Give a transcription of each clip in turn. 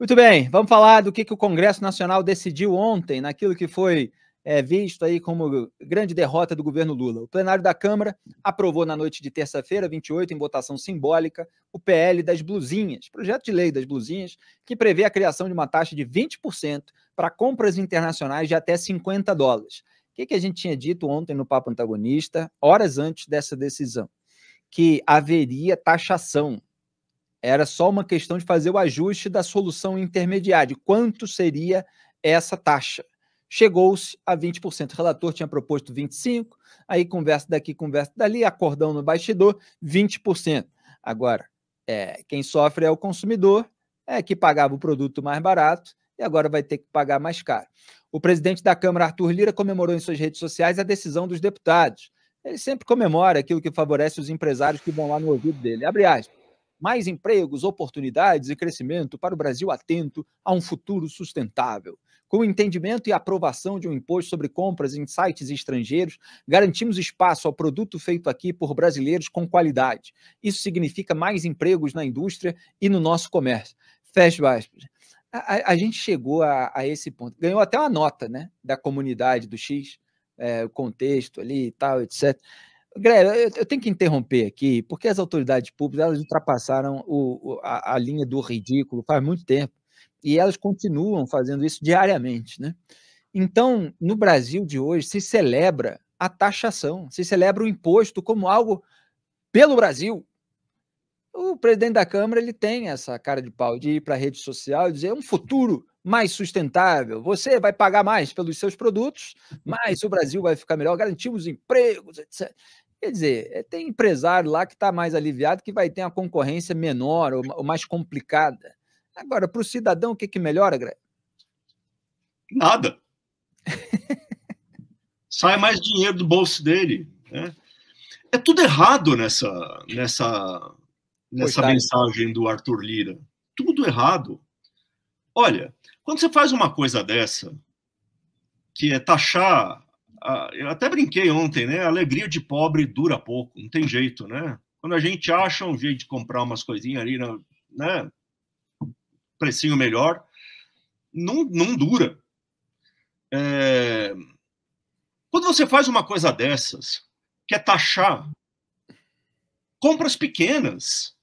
Muito bem, vamos falar do que, que o Congresso Nacional decidiu ontem, naquilo que foi é, visto aí como grande derrota do governo Lula. O plenário da Câmara aprovou na noite de terça-feira, 28, em votação simbólica, o PL das blusinhas, projeto de lei das blusinhas, que prevê a criação de uma taxa de 20% para compras internacionais de até 50 dólares. O que, que a gente tinha dito ontem no Papo Antagonista, horas antes dessa decisão? Que haveria taxação era só uma questão de fazer o ajuste da solução intermediária, de quanto seria essa taxa. Chegou-se a 20%. O relator tinha proposto 25%, aí conversa daqui, conversa dali, acordão no bastidor, 20%. Agora, é, quem sofre é o consumidor, é que pagava o produto mais barato e agora vai ter que pagar mais caro. O presidente da Câmara, Arthur Lira, comemorou em suas redes sociais a decisão dos deputados. Ele sempre comemora aquilo que favorece os empresários que vão lá no ouvido dele. Abre aspas mais empregos, oportunidades e crescimento para o Brasil atento a um futuro sustentável. Com o entendimento e aprovação de um imposto sobre compras em sites estrangeiros, garantimos espaço ao produto feito aqui por brasileiros com qualidade. Isso significa mais empregos na indústria e no nosso comércio. Fecha aspas. A, a, a, gente chegou a, a, esse ponto. Ganhou até uma nota né, da comunidade do X, é, o contexto ali e tal, etc. Galera, eu, eu, tenho que interromper aqui, porque as autoridades públicas elas ultrapassaram o, a, a, linha do ridículo faz muito tempo, e elas continuam fazendo isso diariamente. Né? Então, no Brasil de hoje, se celebra a taxação, se celebra o imposto como algo pelo Brasil. O presidente da Câmara ele tem essa cara de pau de ir para a rede social e dizer é um futuro mais sustentável. Você vai pagar mais pelos seus produtos, mas o Brasil vai ficar melhor, garantimos empregos, etc. Quer dizer, eh, tem empresário lá que está mais aliviado, que vai ter uma concorrência menor ou mais complicada. Agora, para o cidadão, o que, que melhora, Greg? Nada. Sai mais dinheiro do bolso dele. Né? É tudo errado nessa, nessa, nessa mensagem do Arthur Lira. Tudo errado. Olha, quando você faz uma coisa dessa, que é taxar. eu até brinquei ontem, né? alegria de pobre dura pouco, não tem jeito, né? Quando a gente acha um jeito de comprar umas coisinhas ali, né? né? Precinho melhor, não, não dura. É... Quando você faz uma coisa dessas, que é taxar compras pequenas,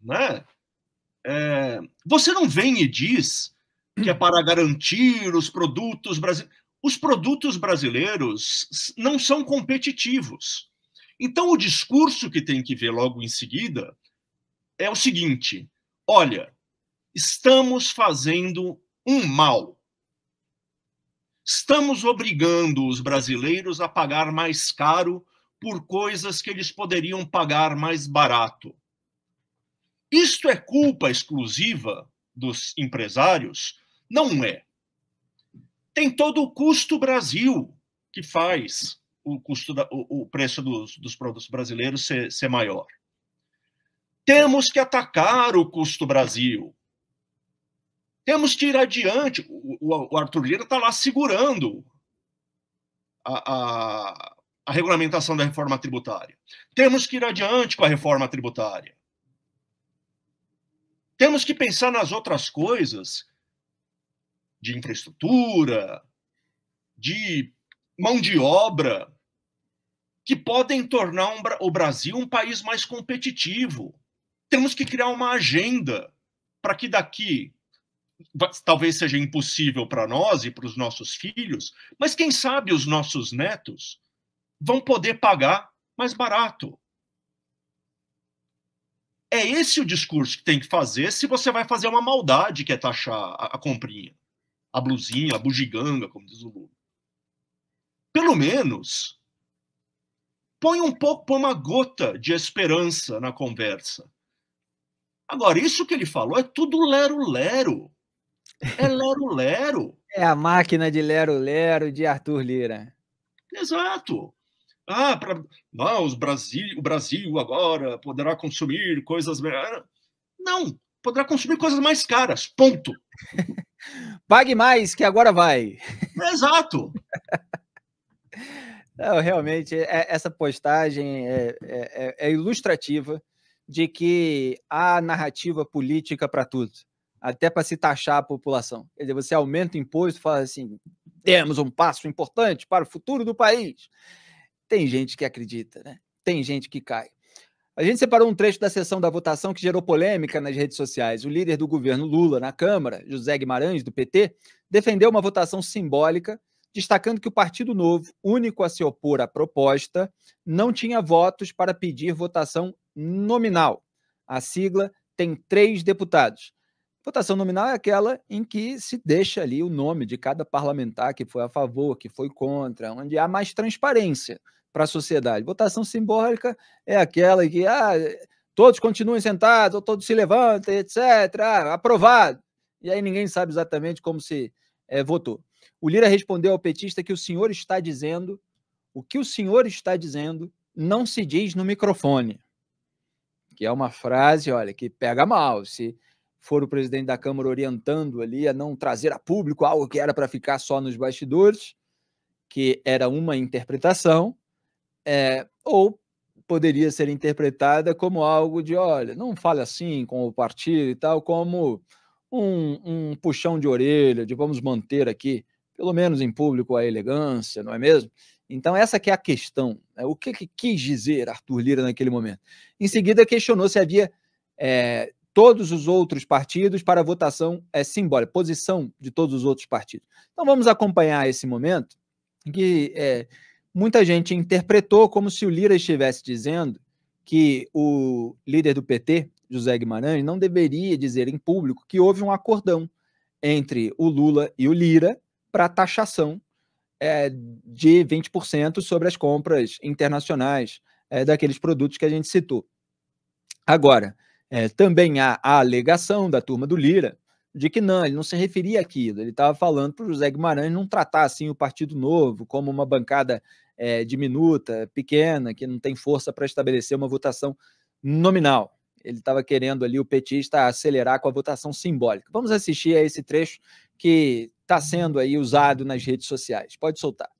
né? É... Você não vem e diz que é para garantir os produtos brasileiros. Os produtos brasileiros não são competitivos. Então, o discurso que tem que ver logo em seguida é o seguinte: olha, estamos fazendo um mal. Estamos obrigando os brasileiros a pagar mais caro por coisas que eles poderiam pagar mais barato. Isto é culpa exclusiva dos empresários? Não é. Tem todo o custo Brasil que faz o custo da, o, o, preço dos, dos produtos brasileiros ser, ser maior. Temos que atacar o custo Brasil. Temos que ir adiante. O, o Arthur Lira está lá segurando a, a, a regulamentação da reforma tributária. Temos que ir adiante com a reforma tributária. Temos que pensar nas outras coisas de infraestrutura, de mão de obra, que podem tornar um, o Brasil um país mais competitivo. Temos que criar uma agenda para que daqui talvez seja impossível para nós e para os nossos filhos, mas quem sabe os nossos netos vão poder pagar mais barato. É esse o discurso que tem que fazer se você vai fazer uma maldade, que é taxar a, comprinha, a blusinha, a bugiganga, como diz o Lula. Pelo menos, põe um pouco, põe uma gota de esperança na conversa. Agora, isso que ele falou é tudo lero-lero. É lero-lero. É a máquina de lero-lero de Arthur Lira. Exato. Ah, pra, ah os Brasil, o Brasil agora poderá consumir coisas. Ah, não, poderá consumir coisas mais caras, ponto. Pague mais, que agora vai. Exato. Não, realmente, é, essa postagem é, é, é, é ilustrativa de que há narrativa política para tudo até para se taxar a população. Quer dizer, você aumenta o imposto, fala assim: temos um passo importante para o futuro do país. Tem gente que acredita, né? Tem gente que cai. A gente separou um trecho da sessão da votação que gerou polêmica nas redes sociais. O líder do governo Lula na Câmara, José Guimarães, do PT, defendeu uma votação simbólica, destacando que o Partido Novo, único a se opor à proposta, não tinha votos para pedir votação nominal. A sigla tem três deputados. Votação nominal é aquela em que se deixa ali o nome de cada parlamentar que foi a favor, que foi contra, onde há mais transparência para a sociedade. Votação simbólica é aquela que ah, todos continuem sentados, ou todos se levantem, etc. Ah, aprovado. E aí ninguém sabe exatamente como se é, votou. O Lira respondeu ao petista que o senhor está dizendo, o que o senhor está dizendo não se diz no microfone. Que é uma frase, olha, que pega mal. Se for o presidente da Câmara orientando ali a não trazer a público algo que era para ficar só nos bastidores, que era uma interpretação, é, ou poderia ser interpretada como algo de, olha, não fale assim com o partido e tal, como um, um puxão de orelha, de vamos manter aqui, pelo menos em público, a elegância, não é mesmo? Então, essa que é a questão. Né? O que, que, quis dizer Arthur Lira naquele momento? Em seguida, questionou se havia é, todos os outros partidos para votação é, simbólica, posição de todos os outros partidos. Então, vamos acompanhar esse momento, que é, muita gente interpretou como se o Lira estivesse dizendo que o líder do PT, José Guimarães, não deveria dizer em público que houve um acordão entre o Lula e o Lira para taxação é, de 20% sobre as compras internacionais é, daqueles produtos que a gente citou. Agora, é, também há a alegação da turma do Lira de que não, ele não se referia àquilo, ele estava falando para o José Guimarães não tratar assim o Partido Novo como uma bancada é, diminuta, pequena, que não tem força para estabelecer uma votação nominal. Ele estava querendo ali o petista acelerar com a votação simbólica. Vamos assistir a esse trecho que está sendo aí usado nas redes sociais. Pode soltar.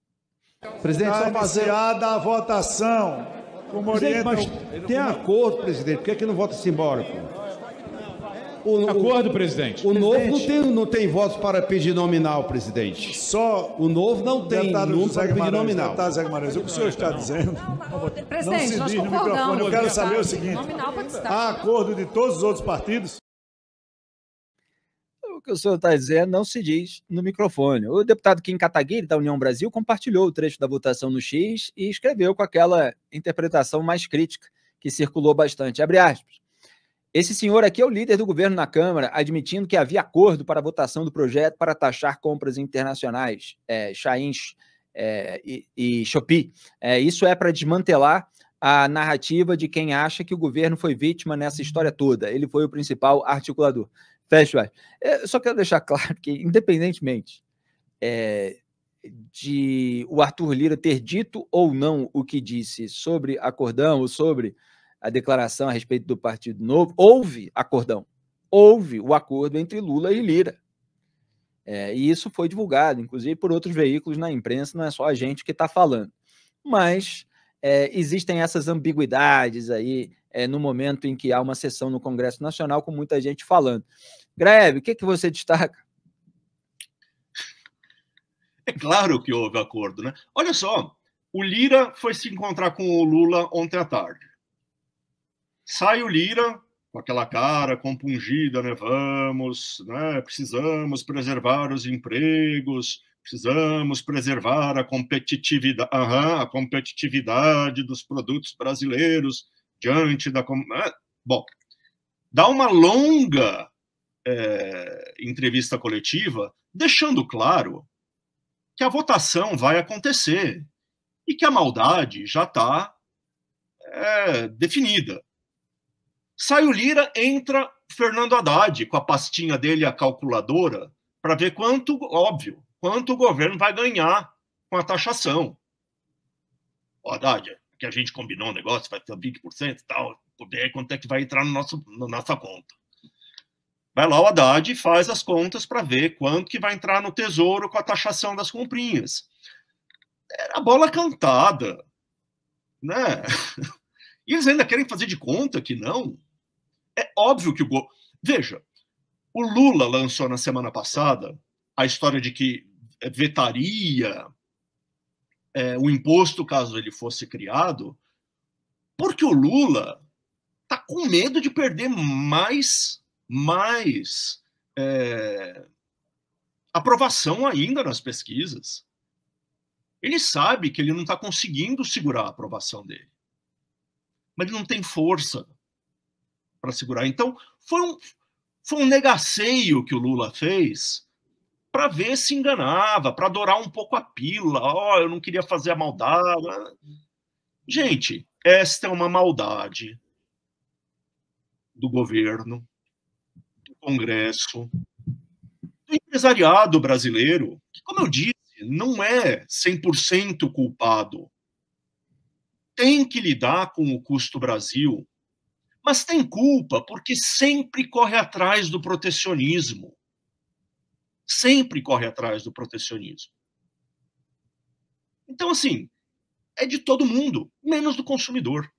Presidente, está baseada a votação. Como orienta... mas tem acordo, presidente. Por que, é que não vota simbólico? O, Acordo, o, presidente. O presidente. novo não tem, não tem votos para pedir nominal, presidente. Só o novo não tem número para pedir nominal. Deputado Zé Guimarães, o que o senhor está dizendo? Presidente, não se diz no microfone. Eu quero saber o seguinte: há acordo de todos os outros partidos? o que o senhor está dizendo não se diz no microfone. O deputado Kim Kataguiri, da União Brasil, compartilhou o trecho da votação no X e escreveu com aquela interpretação mais crítica que circulou bastante. Abre aspas. Esse senhor aqui é o líder do governo na Câmara, admitindo que havia acordo para a votação do projeto para taxar compras internacionais, é, Chain é, e, e Shopee. É, isso é para desmantelar a narrativa de quem acha que o governo foi vítima nessa história toda. Ele foi o principal articulador. Fecha Eu é, só quero deixar claro que, independentemente é, de o Arthur Lira ter dito ou não o que disse sobre acordão ou sobre a declaração a respeito do Partido Novo, houve acordão, houve o acordo entre Lula e Lira. É, e isso foi divulgado, inclusive por outros veículos na imprensa, não é só a gente que está falando. Mas é, existem essas ambiguidades aí é, no momento em que há uma sessão no Congresso Nacional com muita gente falando. Greve, o que, que você destaca? É claro que houve acordo, né? Olha só, o Lira foi se encontrar com o Lula ontem à tarde. Sai o Lira com aquela cara compungida, né? Vamos, né? Precisamos preservar os empregos, precisamos preservar a competitividade, uhum, a competitividade dos produtos brasileiros diante da. Né? Bom, dá uma longa é, entrevista coletiva, deixando claro que a votação vai acontecer e que a maldade já está é, definida. Sai o Lira, entra Fernando Haddad com a pastinha dele, a calculadora, para ver quanto, óbvio, quanto o governo vai ganhar com a taxação. Ó, Haddad, que a gente combinou um negócio, vai ter 20% e tal, poder, quanto é que vai entrar no nosso, na nossa conta. Vai lá o Haddad e faz as contas para ver quanto que vai entrar no tesouro com a taxação das comprinhas. Era bola cantada, né? E eles ainda querem fazer de conta que não. É óbvio que o. Veja, o Lula lançou na semana passada a história de que é, vetaria é, o imposto caso ele fosse criado, porque o Lula está com medo de perder mais, mais é, aprovação ainda nas pesquisas. Ele sabe que ele não está conseguindo segurar a aprovação dele, mas ele não tem força para segurar. Então, foi um, foi um negaceio que o Lula fez para ver se enganava, para adorar um pouco a pílula. Ó, oh, eu não queria fazer a maldade. Gente, esta é uma maldade do governo, do Congresso, do empresariado brasileiro, que, como eu disse, não é 100% culpado. Tem que lidar com o custo Brasil mas tem culpa porque sempre corre atrás do protecionismo. Sempre corre atrás do protecionismo. Então, assim, é de todo mundo, menos do consumidor.